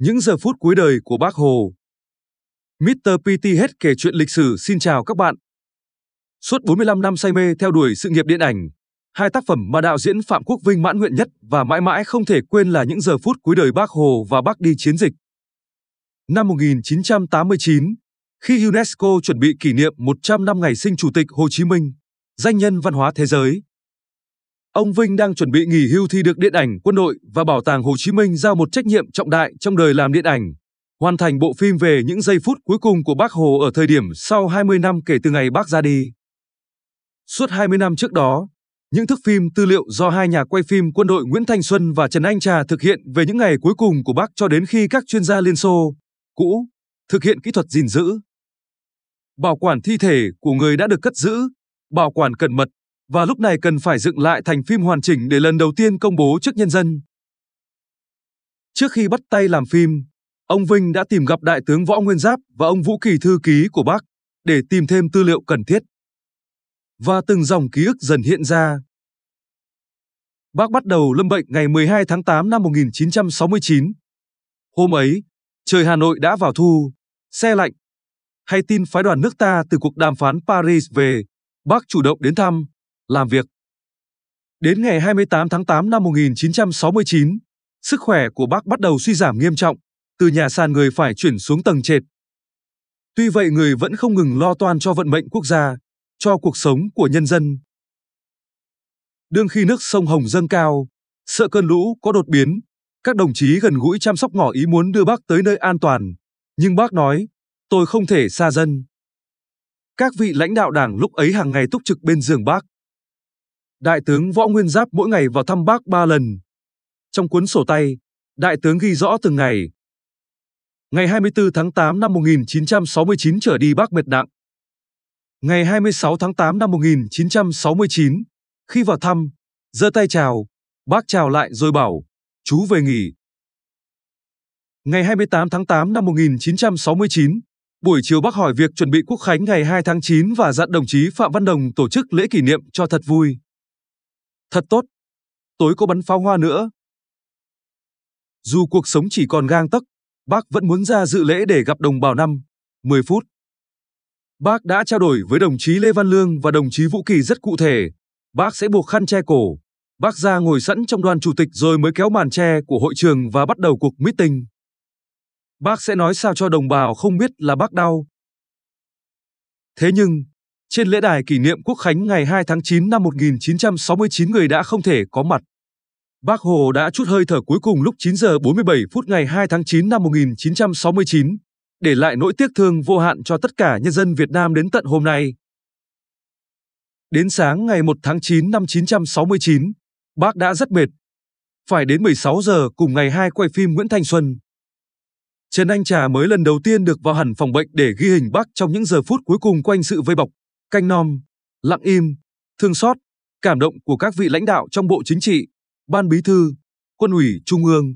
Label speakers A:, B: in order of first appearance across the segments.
A: Những giờ phút cuối đời của Bác Hồ. Mr. PT hết kể chuyện lịch sử xin chào các bạn. Suốt 45 năm say mê theo đuổi sự nghiệp điện ảnh, hai tác phẩm mà đạo diễn Phạm Quốc Vinh mãn nguyện nhất và mãi mãi không thể quên là những giờ phút cuối đời Bác Hồ và Bác đi chiến dịch. Năm 1989, khi UNESCO chuẩn bị kỷ niệm 100 năm ngày sinh Chủ tịch Hồ Chí Minh, danh nhân văn hóa thế giới, Ông Vinh đang chuẩn bị nghỉ hưu thì được Điện ảnh Quân đội và Bảo tàng Hồ Chí Minh giao một trách nhiệm trọng đại trong đời làm điện ảnh, hoàn thành bộ phim về những giây phút cuối cùng của Bác Hồ ở thời điểm sau 20 năm kể từ ngày Bác ra đi. Suốt 20 năm trước đó, những thước phim tư liệu do hai nhà quay phim quân đội Nguyễn Thanh Xuân và Trần Anh Trà thực hiện về những ngày cuối cùng của Bác cho đến khi các chuyên gia Liên Xô cũ thực hiện kỹ thuật gìn giữ. Bảo quản thi thể của người đã được cất giữ, bảo quản cẩn mật và lúc này cần phải dựng lại thành phim hoàn chỉnh để lần đầu tiên công bố trước nhân dân. Trước khi bắt tay làm phim, ông Vinh đã tìm gặp Đại tướng Võ Nguyên Giáp và ông Vũ Kỳ thư ký của bác để tìm thêm tư liệu cần thiết. Và từng dòng ký ức dần hiện ra. Bác bắt đầu lâm bệnh ngày 12 tháng 8 năm 1969. Hôm ấy, trời Hà Nội đã vào thu, xe lạnh. Hay tin phái đoàn nước ta từ cuộc đàm phán Paris về, bác chủ động đến thăm, làm việc. Đến ngày 28 tháng 8 năm 1969, sức khỏe của bác bắt đầu suy giảm nghiêm trọng, từ nhà sàn người phải chuyển xuống tầng trệt. Tuy vậy người vẫn không ngừng lo toan cho vận mệnh quốc gia, cho cuộc sống của nhân dân. Đương khi nước sông Hồng dâng cao, sợ cơn lũ có đột biến, các đồng chí gần gũi chăm sóc ngỏ ý muốn đưa bác tới nơi an toàn, nhưng bác nói, tôi không thể xa dân. Các vị lãnh đạo đảng lúc ấy hàng ngày túc trực bên giường bác, Đại tướng Võ Nguyên Giáp mỗi ngày vào thăm bác ba lần. Trong cuốn sổ tay, đại tướng ghi rõ từng ngày. Ngày 24 tháng 8 năm 1969 trở đi bác mệt nặng. Ngày 26 tháng 8 năm 1969, khi vào thăm, giơ tay chào, bác chào lại rồi bảo, chú về nghỉ. Ngày 28 tháng 8 năm 1969, buổi chiều bác hỏi việc chuẩn bị quốc khánh ngày 2 tháng 9 và dặn đồng chí Phạm Văn Đồng tổ chức lễ kỷ niệm cho thật vui. Thật tốt. Tối có bắn pháo hoa nữa. Dù cuộc sống chỉ còn gang tấc, bác vẫn muốn ra dự lễ để gặp đồng bào năm 10 phút. Bác đã trao đổi với đồng chí Lê Văn Lương và đồng chí Vũ Kỳ rất cụ thể. Bác sẽ buộc khăn che cổ. Bác ra ngồi sẵn trong đoàn chủ tịch rồi mới kéo màn che của hội trường và bắt đầu cuộc meeting. Bác sẽ nói sao cho đồng bào không biết là bác đau. Thế nhưng, trên lễ đài kỷ niệm Quốc khánh ngày 2 tháng 9 năm 1969 người đã không thể có mặt. Bác Hồ đã chút hơi thở cuối cùng lúc 9 giờ 47 phút ngày 2 tháng 9 năm 1969, để lại nỗi tiếc thương vô hạn cho tất cả nhân dân Việt Nam đến tận hôm nay. Đến sáng ngày 1 tháng 9 năm 1969, bác đã rất mệt. Phải đến 16 giờ cùng ngày 2 quay phim Nguyễn Thanh Xuân. Trần Anh Trà mới lần đầu tiên được vào hẳn phòng bệnh để ghi hình bác trong những giờ phút cuối cùng quanh sự vây bọc canh nom, lặng im, thương xót, cảm động của các vị lãnh đạo trong Bộ Chính trị, Ban Bí thư, Quân ủy Trung ương.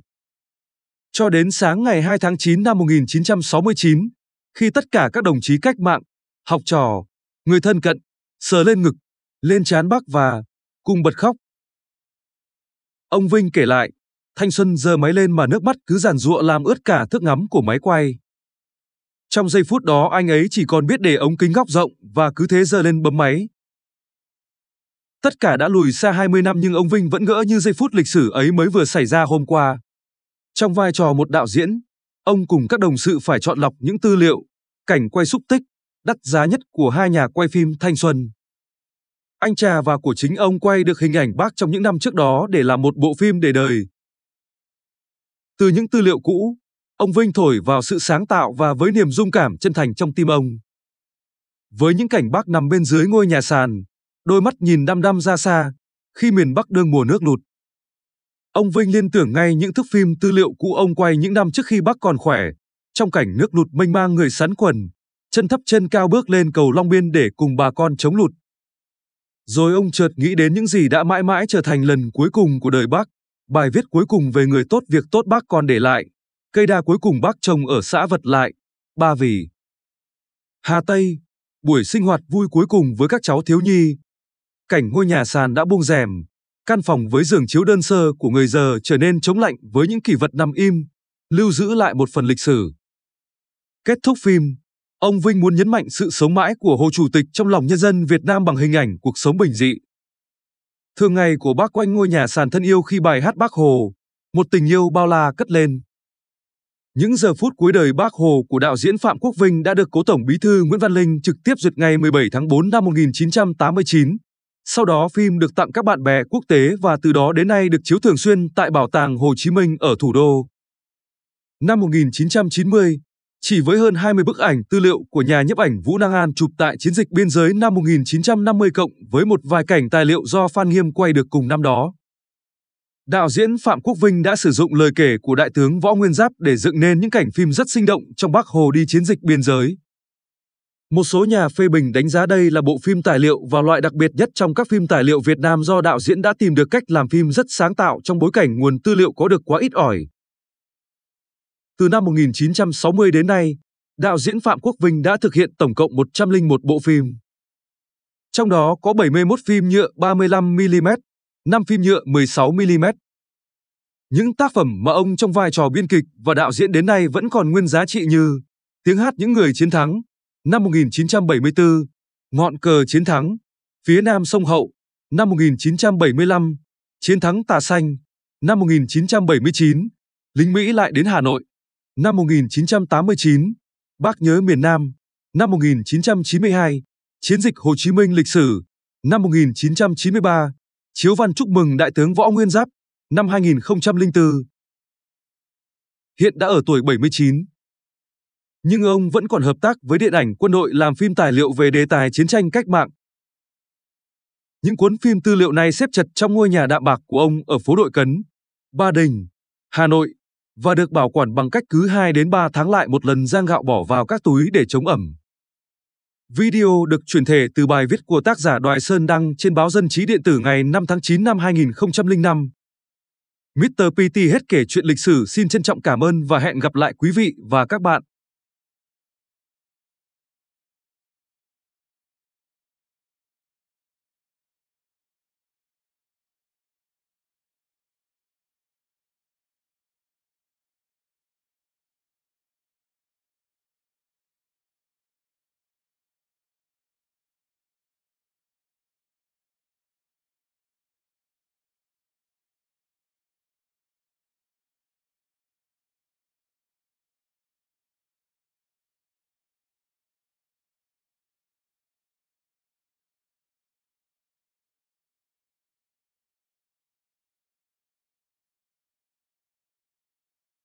A: Cho đến sáng ngày 2 tháng 9 năm 1969, khi tất cả các đồng chí cách mạng, học trò, người thân cận, sờ lên ngực, lên trán bác và cùng bật khóc. Ông Vinh kể lại, thanh xuân giờ máy lên mà nước mắt cứ giàn giụa làm ướt cả thước ngắm của máy quay. Trong giây phút đó anh ấy chỉ còn biết để ống kính góc rộng và cứ thế giơ lên bấm máy. Tất cả đã lùi xa 20 năm nhưng ông Vinh vẫn ngỡ như giây phút lịch sử ấy mới vừa xảy ra hôm qua. Trong vai trò một đạo diễn, ông cùng các đồng sự phải chọn lọc những tư liệu, cảnh quay xúc tích, đắt giá nhất của hai nhà quay phim thanh xuân. Anh Trà và của chính ông quay được hình ảnh bác trong những năm trước đó để làm một bộ phim để đời. Từ những tư liệu cũ, Ông Vinh thổi vào sự sáng tạo và với niềm dung cảm chân thành trong tim ông. Với những cảnh bác nằm bên dưới ngôi nhà sàn, đôi mắt nhìn đăm đăm ra xa, khi miền Bắc đương mùa nước lụt. Ông Vinh liên tưởng ngay những thước phim tư liệu cũ ông quay những năm trước khi bác còn khỏe, trong cảnh nước lụt mênh mang người sắn quần, chân thấp chân cao bước lên cầu Long Biên để cùng bà con chống lụt. Rồi ông chợt nghĩ đến những gì đã mãi mãi trở thành lần cuối cùng của đời bác, bài viết cuối cùng về người tốt việc tốt bác còn để lại. Cây đa cuối cùng bác trồng ở xã Vật Lại, Ba Vì. Hà Tây, buổi sinh hoạt vui cuối cùng với các cháu thiếu nhi. Cảnh ngôi nhà sàn đã buông rèm, căn phòng với giường chiếu đơn sơ của người giờ trở nên chống lạnh với những kỷ vật nằm im, lưu giữ lại một phần lịch sử. Kết thúc phim, ông Vinh muốn nhấn mạnh sự sống mãi của Hồ Chủ tịch trong lòng nhân dân Việt Nam bằng hình ảnh cuộc sống bình dị. Thường ngày của bác quanh ngôi nhà sàn thân yêu khi bài hát Bác Hồ, một tình yêu bao la cất lên. Những giờ phút cuối đời bác Hồ của đạo diễn Phạm Quốc Vinh đã được Cố Tổng Bí thư Nguyễn Văn Linh trực tiếp duyệt ngày 17 tháng 4 năm 1989. Sau đó phim được tặng các bạn bè quốc tế và từ đó đến nay được chiếu thường xuyên tại Bảo tàng Hồ Chí Minh ở thủ đô. Năm 1990, chỉ với hơn 20 bức ảnh tư liệu của nhà nhiếp ảnh Vũ Năng An chụp tại chiến dịch biên giới năm 1950 cộng với một vài cảnh tài liệu do Phan Nghiêm quay được cùng năm đó, đạo diễn Phạm Quốc Vinh đã sử dụng lời kể của Đại tướng Võ Nguyên Giáp để dựng nên những cảnh phim rất sinh động trong Bắc Hồ đi chiến dịch biên giới. Một số nhà phê bình đánh giá đây là bộ phim tài liệu và loại đặc biệt nhất trong các phim tài liệu Việt Nam do đạo diễn đã tìm được cách làm phim rất sáng tạo trong bối cảnh nguồn tư liệu có được quá ít ỏi. Từ năm 1960 đến nay, đạo diễn Phạm Quốc Vinh đã thực hiện tổng cộng 101 bộ phim. Trong đó có 71 phim nhựa 35mm, 5 phim nhựa 16mm. Những tác phẩm mà ông trong vai trò biên kịch và đạo diễn đến nay vẫn còn nguyên giá trị như Tiếng hát những người chiến thắng, năm 1974, Ngọn cờ chiến thắng, Phía Nam sông Hậu, năm 1975, Chiến thắng Tà Xanh, năm 1979, Lính Mỹ lại đến Hà Nội, năm 1989, Bác nhớ miền Nam, năm 1992, Chiến dịch Hồ Chí Minh lịch sử, năm 1993, Chiếu văn chúc mừng Đại tướng Võ Nguyên Giáp năm 2004. Hiện đã ở tuổi 79. Nhưng ông vẫn còn hợp tác với điện ảnh quân đội làm phim tài liệu về đề tài chiến tranh cách mạng. Những cuốn phim tư liệu này xếp chặt trong ngôi nhà đạm bạc của ông ở phố Đội Cấn, Ba Đình, Hà Nội và được bảo quản bằng cách cứ 2 đến 3 tháng lại một lần rang gạo bỏ vào các túi để chống ẩm. Video được chuyển thể từ bài viết của tác giả Đoại Sơn đăng trên báo Dân trí điện tử ngày 5 tháng 9 năm 2005. Mr. PT hết kể chuyện lịch sử xin trân trọng cảm ơn và hẹn gặp lại quý vị và các bạn.